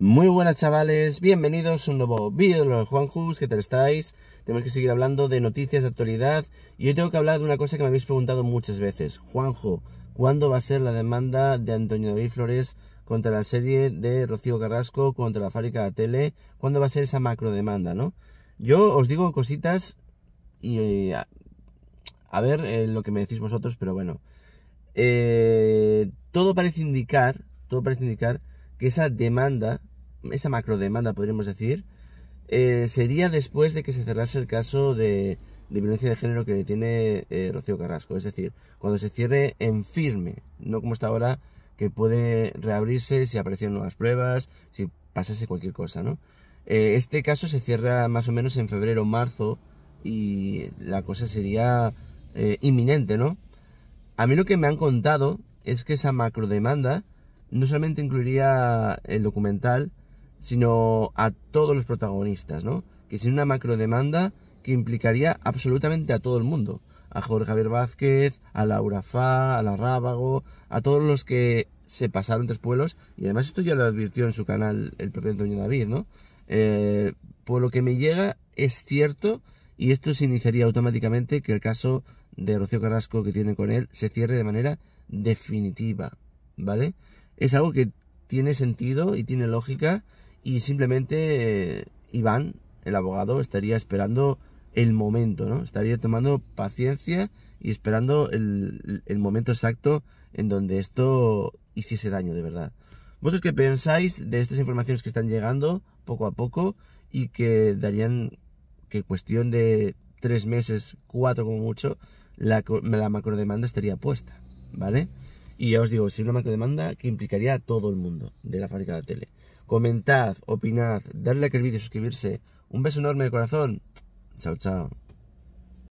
Muy buenas chavales, bienvenidos a un nuevo vídeo de los Juanjus. ¿qué tal estáis? Tenemos que seguir hablando de noticias de actualidad y hoy tengo que hablar de una cosa que me habéis preguntado muchas veces. Juanjo, ¿cuándo va a ser la demanda de Antonio David Flores contra la serie de Rocío Carrasco, contra la fábrica de tele? ¿Cuándo va a ser esa macro demanda, no? Yo os digo cositas y eh, a, ver eh, lo que me decís vosotros, pero bueno. Eh, todo parece indicar, todo parece indicar que esa demanda esa macro demanda, podríamos decir, eh, sería después de que se cerrase el caso de, violencia de género que tiene eh, Rocío Carrasco. Es decir, cuando se cierre en firme, no como está ahora, que puede reabrirse si aparecieron nuevas pruebas, si pasase cualquier cosa, ¿no? Eh, este caso se cierra más o menos en febrero o marzo y la cosa sería inminente, ¿no? A mí lo que me han contado es que esa macro demanda no solamente incluiría el documental, sino a todos los protagonistas, ¿no? Que sin una macro demanda que implicaría absolutamente a todo el mundo. A Jorge Javier Vázquez, a Laura Fa, a Larrábago, a todos los que se pasaron tres pueblos. Y además esto ya lo advirtió en su canal el propio Antonio David, ¿no? Eh, por lo que me llega, es cierto, y esto significaría automáticamente que el caso de Rocío Carrasco que tiene con él se cierre de manera definitiva, ¿vale? Es algo que tiene sentido y tiene lógica y simplemente eh, Iván, el abogado, estaría esperando el momento, ¿no? Estaría tomando paciencia y esperando el, el momento exacto en donde esto hiciese daño de verdad. ¿Vosotros qué pensáis de estas informaciones que están llegando poco a poco y que darían que cuestión de tres meses, cuatro como mucho, la, la macrodemanda estaría puesta, ¿vale? Y ya os digo, si una macrodemanda que implicaría a todo el mundo de la fábrica de la tele. Comentad, opinad, darle a like al vídeo, suscribirse. Un beso enorme de corazón. Chao, chao.